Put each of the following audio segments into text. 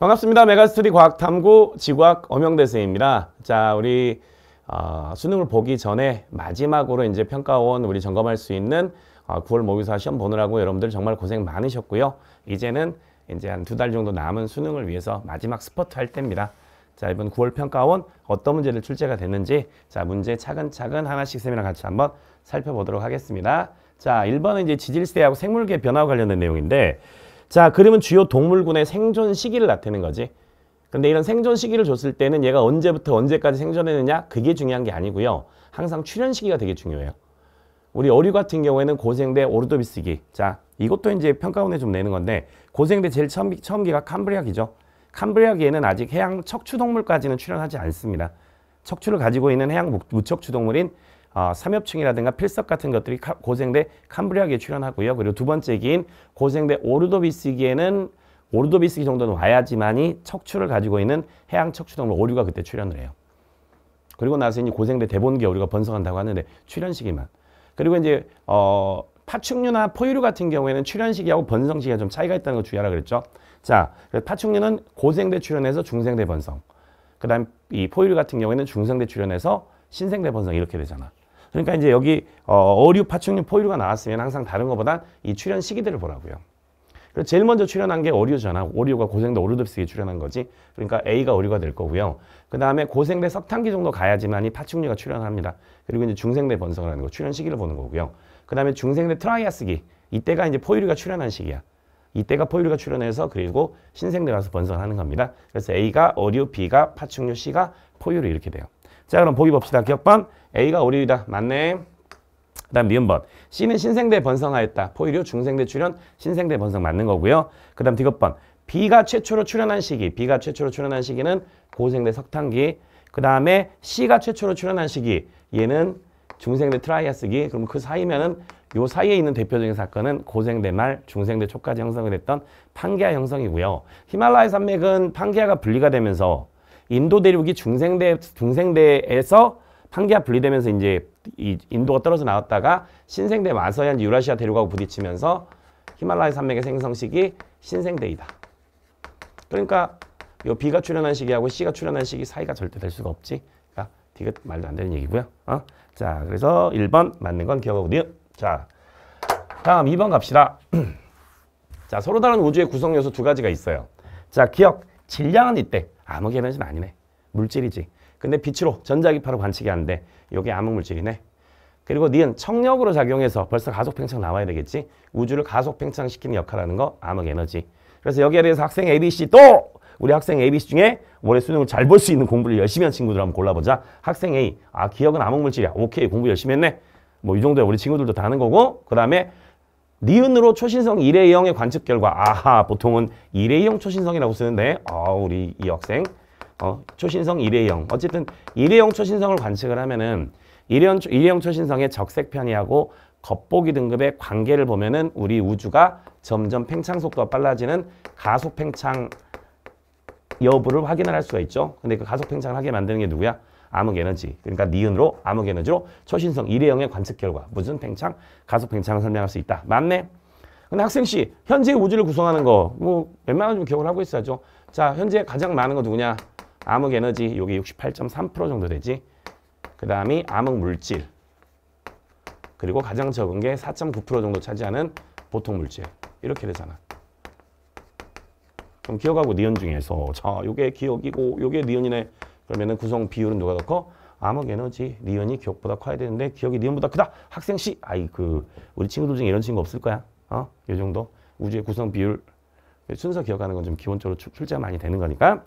반갑습니다. 메가스터디 과학탐구 지구학 엄영대생입니다. 자, 우리 어, 수능을 보기 전에 마지막으로 이제 평가원 우리 점검할 수 있는 어, 9월 모의사 시험 보느라고 여러분들 정말 고생 많으셨고요. 이제는 이제 한 두 달 정도 남은 수능을 위해서 마지막 스포트할 때입니다. 자, 이번 9월 평가원 어떤 문제를 출제가 됐는지 자, 문제 차근차근 하나씩 쌤이랑 같이 한번 살펴보도록 하겠습니다. 자, 1번은 이제 지질세하고 생물계 변화와 관련된 내용인데 자, 그러면 주요 동물군의 생존 시기를 나타내는 거지. 근데 이런 생존 시기를 줬을 때는 얘가 언제부터 언제까지 생존했느냐 그게 중요한 게 아니고요. 항상 출현 시기가 되게 중요해요. 우리 어류 같은 경우에는 고생대 오르도비스기. 자, 이것도 이제 평가원에 좀 내는 건데 고생대 제일 처음, 처음기가 캄브리아기죠. 캄브리아기에는 아직 해양 척추동물까지는 출현하지 않습니다. 척추를 가지고 있는 해양 무척추동물인 어, 아, 삼엽충이라든가 필석 같은 것들이 고생대 캄브리아계에 출현하고요. 그리고 두 번째 기인 고생대 오르도비스기에는 오르도비스기 정도는 와야지만이 척추를 가지고 있는 해양 척추동물 오류가 그때 출현을 해요. 그리고 나서 이제 고생대 대본기 오류가 번성한다고 하는데 출현 시기만. 그리고 이제 어 파충류나 포유류 같은 경우에는 출현 시기하고 번성 시기가 좀 차이가 있다는 거 주의하라 그랬죠. 자, 파충류는 고생대 출현해서 중생대 번성. 그다음 이 포유류 같은 경우에는 중생대 출현해서 신생대 번성 이렇게 되잖아. 그러니까 이제 여기 어, 어류, 파충류, 포유류가 나왔으면 항상 다른 것보다 이 출현 시기들을 보라고요. 그래서 제일 먼저 출현한 게 어류잖아. 어류가 고생대 오르듭스에 출현한 거지. 그러니까 A가 어류가 될 거고요. 그 다음에 고생대 석탄기 정도 가야지만 이 파충류가 출현합니다. 그리고 이제 중생대 번성을 하는 거, 출현 시기를 보는 거고요. 그 다음에 중생대 트라이아스기. 이때가 이제 포유류가 출현한 시기야. 이때가 포유류가 출현해서 그리고 신생대 가서 번성하는 겁니다. 그래서 A가 어류, B가 파충류, C가 포유류 이렇게 돼요. 자 그럼 보기 봅시다. 기억번 A가 오류이다. 맞네. 그 다음 미은번 C는 신생대 번성하였다. 포유류 중생대 출현 신생대 번성 맞는 거고요. 그 다음 디귿번 B가 최초로 출현한 시기 B가 최초로 출현한 시기는 고생대 석탄기 그 다음에 C가 최초로 출현한 시기 얘는 중생대 트라이아스기 그럼 그 사이면은 요 사이에 있는 대표적인 사건은 고생대 말, 중생대 초까지 형성을했던 판게아 형성이고요. 히말라야 산맥은 판게아가 분리가 되면서 인도 대륙이 중생대, 중생대에서 한계가 분리되면서 이제 이 인도가 떨어져 나왔다가 신생대 마서현 유라시아 대륙하고 부딪히면서 히말라야 산맥의 생성 시기 신생대이다. 그러니까 요 B가 출현한 시기하고 C가 출현한 시기 사이가 절대 될 수가 없지. 그러니까 D가 말도 안 되는 얘기고요. 어? 자, 그래서 1번 맞는 건 기억하고요. 자, 다음 2번 갑시다. 자, 서로 다른 우주의 구성 요소 두 가지가 있어요. 자, 기억. 질량은 이때 아무 개념이 아니네. 물질이지. 근데 빛으로 전자기파로 관측이 안 돼. 이게 암흑물질이네. 그리고 니은 청력으로 작용해서 벌써 가속팽창 나와야 되겠지. 우주를 가속팽창시키는 역할하는 거 암흑에너지. 그래서 여기에 대해서 학생 ABC 또 우리 학생 ABC 중에 올해 수능을 잘 볼 수 있는 공부를 열심히 한 친구들 한번 골라보자. 학생 A, 아 기억은 암흑물질이야. 오케이 공부 열심히 했네. 뭐 이 정도야 우리 친구들도 다 하는 거고 그 다음에 니은으로 초신성 1A형의 관측 결과 아하 보통은 1A형 초신성이라고 쓰는데 아 우리 이 학생 어, 초신성 일회용. 어쨌든 일회용 초신성을 관측을 하면은 일회용, 일회용 초신성의 적색 편이하고 겉보기 등급의 관계를 보면은 우리 우주가 점점 팽창 속도가 빨라지는 가속 팽창 여부를 확인을 할 수가 있죠. 근데 그 가속 팽창을 하게 만드는 게 누구야? 암흑 에너지. 그러니까 니은으로 암흑 에너지로 초신성 일회용의 관측 결과. 무슨 팽창? 가속 팽창을 설명할 수 있다. 맞네? 근데 학생 씨, 현재 우주를 구성하는 거, 뭐, 웬만하면 좀 기억을 하고 있어야죠. 자, 현재 가장 많은 거 누구냐? 암흑 에너지 요게 68.3% 정도 되지. 그 다음이 암흑 물질. 그리고 가장 적은 게 4.9% 정도 차지하는 보통 물질. 이렇게 되잖아. 그럼 기억하고 니은 중에서 자, 요게 기억이고 요게 니은이네. 그러면은 구성 비율은 누가 더 커? 암흑 에너지 니은이 기억보다 커야 되는데 기억이 니은보다 크다. 학생 씨. 아이 그 우리 친구들 중에 이런 친구 없을 거야. 어? 요 정도. 우주의 구성 비율 순서 기억하는 건 좀 기본적으로 출제 많이 되는 거니까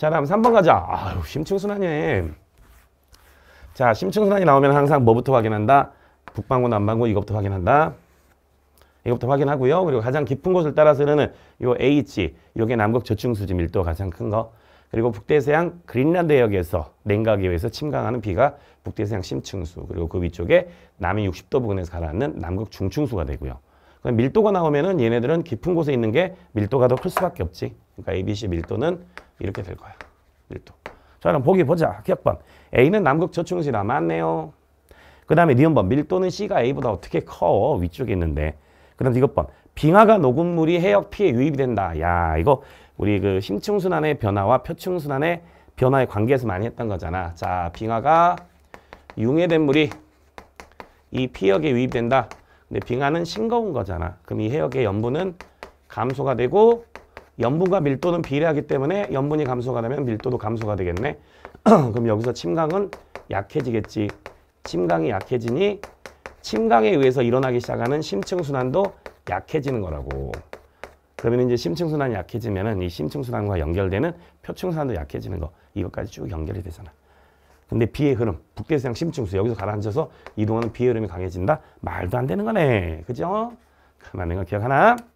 자 다음 3번 가자. 아유 심층순환이. 자 심층순환이 나오면 항상 뭐부터 확인한다? 북방구남방구 이것부터 확인한다. 이것부터 확인하고요. 그리고 가장 깊은 곳을 따라서 흐르는 이 H, 요게 남극 저층수지 밀도가 가장 큰 거. 그리고 북대서양 그린란드 해역에서 냉각에 의해서 침강하는 비가 북대서양 심층수 그리고 그 위쪽에 남해 60도 부근에서 가라앉는 남극 중층수가 되고요. 그럼 밀도가 나오면은 얘네들은 깊은 곳에 있는 게 밀도가 더 클 수밖에 없지. 그러니까 ABC 밀도는 이렇게 될 거야. 1도. 자, 그럼 보기 보자. 합격번. A는 남극 저충시 남았네요. 그 다음에 니은번 밀도는 C가 A보다 어떻게 커? 위쪽에 있는데. 그 다음 이것번 빙하가 녹음물이 해역 피에 유입이 된다. 야 이거 우리 그 심층순환의 변화와 표층순환의 변화의 관계에서 많이 했던 거잖아. 자 빙하가 융해된 물이 이 피역에 유입된다. 근데 빙하는 싱거운 거잖아. 그럼 이 해역의 염분은 감소가 되고 염분과 밀도는 비례하기 때문에 염분이 감소가 되면 밀도도 감소가 되겠네. 그럼 여기서 침강은 약해지겠지. 침강이 약해지니 침강에 의해서 일어나기 시작하는 심층순환도 약해지는 거라고. 그러면 이제 심층순환이 약해지면 이 심층순환과 연결되는 표층순환도 약해지는 거. 이것까지 쭉 연결이 되잖아. 근데 비의 흐름, 북대서양 심층수 여기서 가라앉아서 이동하는 비의 흐름이 강해진다? 말도 안 되는 거네. 그죠? 가만 내 기억하나?